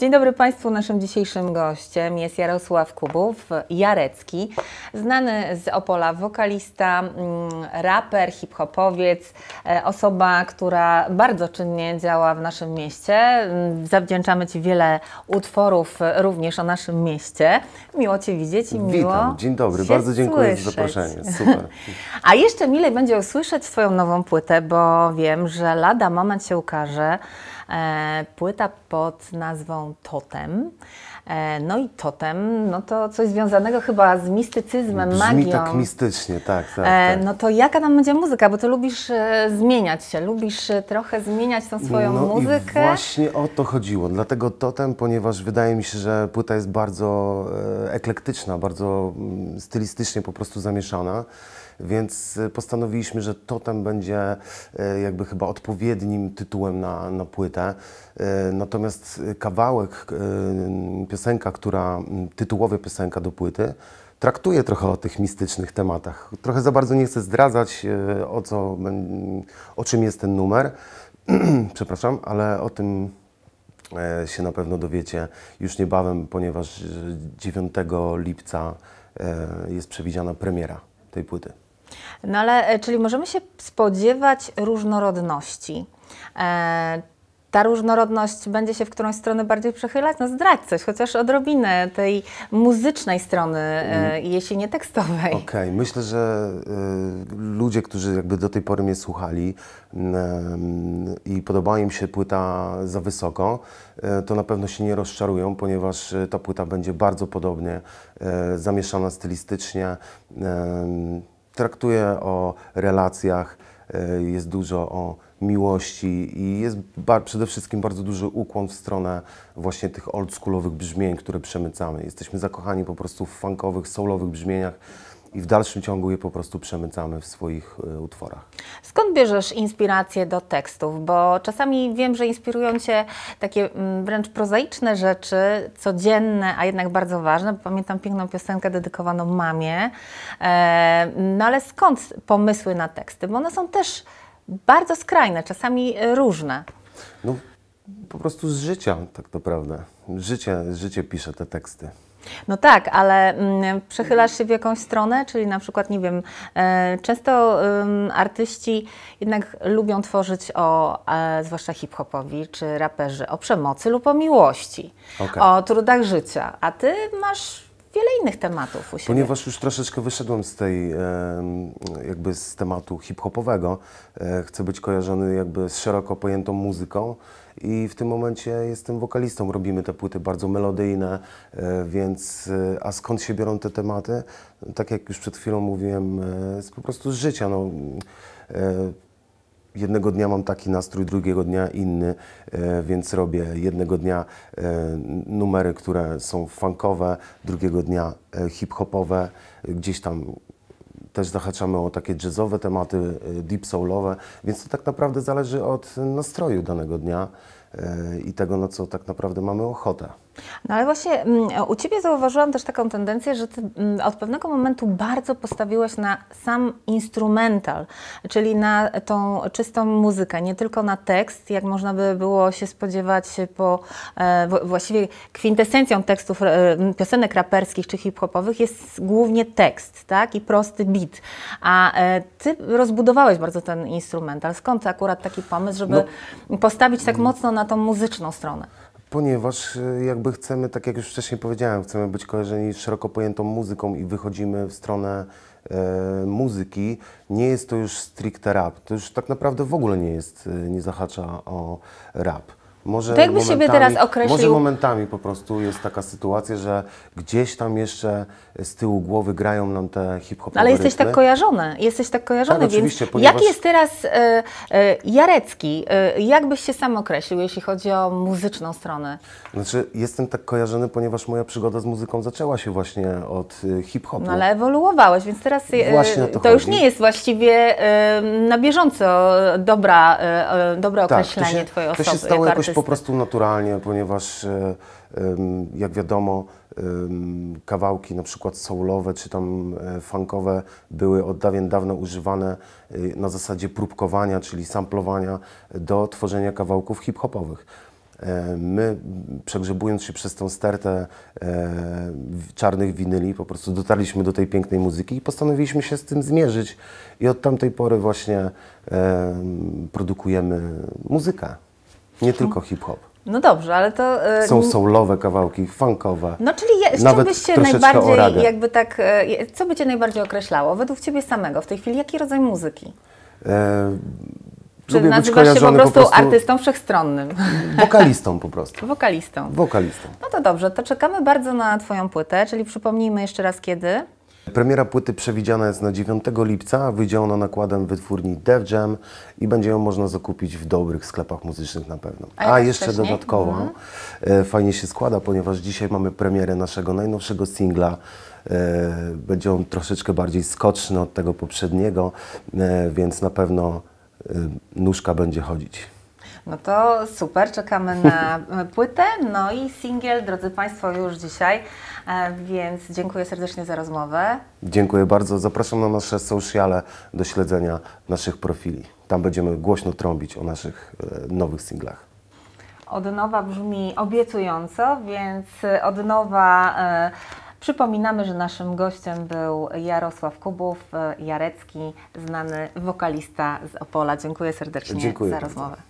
Dzień dobry Państwu. Naszym dzisiejszym gościem jest Jarosław Kubów, Jarecki, znany z Opola, wokalista, mm, raper, hip-hopowiec, e, osoba, która bardzo czynnie działa w naszym mieście. Mm, zawdzięczamy Ci wiele utworów e, również o naszym mieście. Miło Cię widzieć i miło Witam. Dzień dobry, bardzo dziękuję słyszeć. za zaproszenie. Super. A jeszcze milej będzie usłyszeć Twoją nową płytę, bo wiem, że lada moment się ukaże. E, płyta pod nazwą Totem. E, no i totem, no to coś związanego chyba z mistycyzmem, Brzmi magią. tak mistycznie, tak, tak, e, tak. No to jaka tam będzie muzyka? Bo ty lubisz zmieniać się, lubisz trochę zmieniać tą swoją no muzykę. No właśnie o to chodziło, dlatego totem, ponieważ wydaje mi się, że płyta jest bardzo eklektyczna, bardzo mm, stylistycznie po prostu zamieszana więc e, postanowiliśmy, że to tam będzie e, jakby chyba odpowiednim tytułem na, na płytę. E, natomiast kawałek, piosenka, która, tytułowa piosenka do płyty, traktuje trochę o tych mistycznych tematach. Trochę za bardzo nie chcę zdradzać, o, co, o czym jest ten numer, przepraszam, ale o tym się na pewno dowiecie już niebawem, ponieważ 9 lipca jest przewidziana premiera tej płyty. No ale, e, czyli możemy się spodziewać różnorodności. E, ta różnorodność będzie się w którąś stronę bardziej przechylać? No zdrać coś, chociaż odrobinę tej muzycznej strony, e, mm. jeśli nie tekstowej. Okej, okay. myślę, że y, ludzie, którzy jakby do tej pory mnie słuchali y, i podobała im się płyta za wysoko, y, to na pewno się nie rozczarują, ponieważ ta płyta będzie bardzo podobnie zamieszana stylistycznie traktuje o relacjach, e, jest dużo o miłości i jest przede wszystkim bardzo duży ukłon w stronę właśnie tych oldschoolowych brzmień, które przemycamy. Jesteśmy zakochani po prostu w funkowych, soulowych brzmieniach, i w dalszym ciągu je po prostu przemycamy w swoich e, utworach. Skąd bierzesz inspirację do tekstów? Bo czasami wiem, że inspirują cię takie mm, wręcz prozaiczne rzeczy, codzienne, a jednak bardzo ważne. Pamiętam piękną piosenkę dedykowaną mamie. E, no ale skąd pomysły na teksty? Bo one są też bardzo skrajne, czasami e, różne. No po prostu z życia tak naprawdę. Życie, życie pisze te teksty. No tak, ale mm, przechylasz się w jakąś stronę, czyli na przykład, nie wiem, e, często artyści jednak lubią tworzyć o, e, zwłaszcza hip-hopowi czy raperzy, o przemocy lub o miłości, okay. o trudach życia, a ty masz wiele innych tematów u siebie. Ponieważ już troszeczkę wyszedłem z tej, jakby z tematu hip-hopowego, e, chcę być kojarzony jakby z szeroko pojętą muzyką i w tym momencie jestem wokalistą, robimy te płyty bardzo melodyjne, e, więc e, a skąd się biorą te tematy? Tak jak już przed chwilą mówiłem, z, po prostu z życia. No, Jednego dnia mam taki nastrój, drugiego dnia inny, e, więc robię jednego dnia e, numery, które są funkowe, drugiego dnia e, hip-hopowe, gdzieś tam też zahaczamy o takie jazzowe tematy, deep soulowe, więc to tak naprawdę zależy od nastroju danego dnia. E, i tego, na no, co tak naprawdę mamy ochotę. No ale właśnie mm, u Ciebie zauważyłam też taką tendencję, że Ty mm, od pewnego momentu bardzo postawiłeś na sam instrumental, czyli na tą czystą muzykę, nie tylko na tekst, jak można by było się spodziewać po e, właściwie kwintesencją tekstów e, piosenek raperskich czy hip-hopowych jest głównie tekst, tak? I prosty beat. A Ty rozbudowałeś bardzo ten instrumental. Skąd akurat taki pomysł, żeby no. postawić tak mm. mocno na na tą muzyczną stronę? Ponieważ e, jakby chcemy, tak jak już wcześniej powiedziałem, chcemy być kojarzeni z szeroko pojętą muzyką i wychodzimy w stronę e, muzyki. Nie jest to już stricte rap. To już tak naprawdę w ogóle nie jest, e, nie zahacza o rap. Może tak siebie teraz określił. Może momentami po prostu jest taka sytuacja, że gdzieś tam jeszcze z tyłu głowy grają nam te hip hop Ale jesteś tak kojarzony, jesteś tak kojarzony, tak, więc ponieważ... jaki jest teraz y, y, Jarecki? Y, jak byś się sam określił, jeśli chodzi o muzyczną stronę? Znaczy, jestem tak kojarzony, ponieważ moja przygoda z muzyką zaczęła się właśnie od hip-hopu. No ale ewoluowałeś, więc teraz właśnie to, to już nie jest właściwie na bieżąco dobra, dobre tak, określenie tak, się, Twojej osoby. To się stało jakoś po prostu naturalnie, ponieważ e, jak wiadomo kawałki na przykład soulowe czy tam e, funkowe były od dawien dawna używane e, na zasadzie próbkowania, czyli samplowania do tworzenia kawałków hip-hopowych. My, przegrzebując się przez tą stertę e, czarnych winyli, po prostu dotarliśmy do tej pięknej muzyki i postanowiliśmy się z tym zmierzyć. I od tamtej pory właśnie e, produkujemy muzykę. Nie mhm. tylko hip-hop. No dobrze, ale to... Yy... Są soulowe kawałki, funkowe. No czyli co z czym byś się najbardziej jakby tak... Yy, co by Cię najbardziej określało według Ciebie samego w tej chwili? Jaki rodzaj muzyki? Yy, Czy nazywasz się po prostu, po prostu artystą wszechstronnym? Wokalistą po prostu. wokalistą. Wokalistą. No to dobrze, to czekamy bardzo na Twoją płytę, czyli przypomnijmy jeszcze raz kiedy. Premiera płyty przewidziana jest na 9 lipca, wyjdzie ona nakładem wytwórni Def Jam i będzie ją można zakupić w dobrych sklepach muzycznych na pewno. A, A jeszcze wcześniej? dodatkowo mhm. e, fajnie się składa, ponieważ dzisiaj mamy premierę naszego najnowszego singla. E, będzie on troszeczkę bardziej skoczny od tego poprzedniego, e, więc na pewno nóżka będzie chodzić. No to super, czekamy na płytę, no i singiel, drodzy Państwo, już dzisiaj, e, więc dziękuję serdecznie za rozmowę. Dziękuję bardzo, zapraszam na nasze sociale do śledzenia naszych profili. Tam będziemy głośno trąbić o naszych e, nowych singlach od nowa brzmi obiecująco, więc od nowa e, przypominamy, że naszym gościem był Jarosław Kubów, e, Jarecki, znany wokalista z Opola. Dziękuję serdecznie Dziękuję za bardzo. rozmowę.